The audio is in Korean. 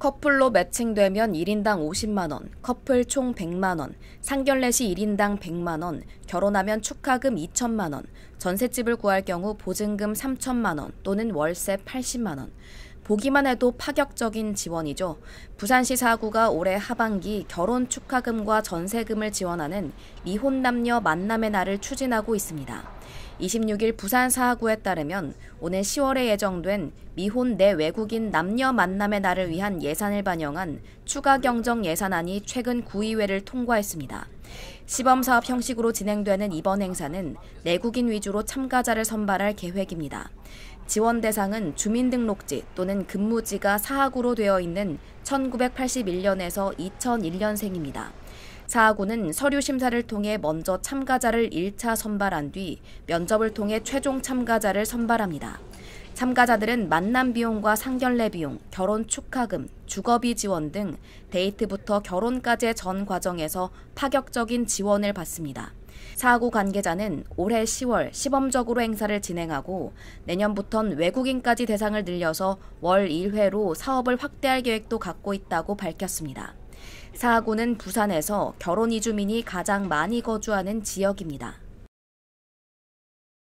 커플로 매칭되면 1인당 50만원, 커플 총 100만원, 상견례시 1인당 100만원, 결혼하면 축하금 2천만원, 전셋집을 구할 경우 보증금 3천만원 또는 월세 80만원. 보기만 해도 파격적인 지원이죠. 부산시 사구가 올해 하반기 결혼 축하금과 전세금을 지원하는 미혼 남녀 만남의 날을 추진하고 있습니다. 26일 부산 사하구에 따르면 오는 10월에 예정된 미혼 내 외국인 남녀 만남의 날을 위한 예산을 반영한 추가 경정 예산안이 최근 구의회를 통과했습니다. 시범사업 형식으로 진행되는 이번 행사는 내국인 위주로 참가자를 선발할 계획입니다. 지원 대상은 주민등록지 또는 근무지가 사학으로 되어 있는 1981년에서 2001년생입니다. 사하고는 서류 심사를 통해 먼저 참가자를 1차 선발한 뒤 면접을 통해 최종 참가자를 선발합니다. 참가자들은 만남 비용과 상견례 비용, 결혼 축하금, 주거비 지원 등 데이트부터 결혼까지의 전 과정에서 파격적인 지원을 받습니다. 사하고 관계자는 올해 10월 시범적으로 행사를 진행하고 내년부턴 외국인까지 대상을 늘려서 월 1회로 사업을 확대할 계획도 갖고 있다고 밝혔습니다. 사하구는 부산에서 결혼 이주민이 가장 많이 거주하는 지역입니다.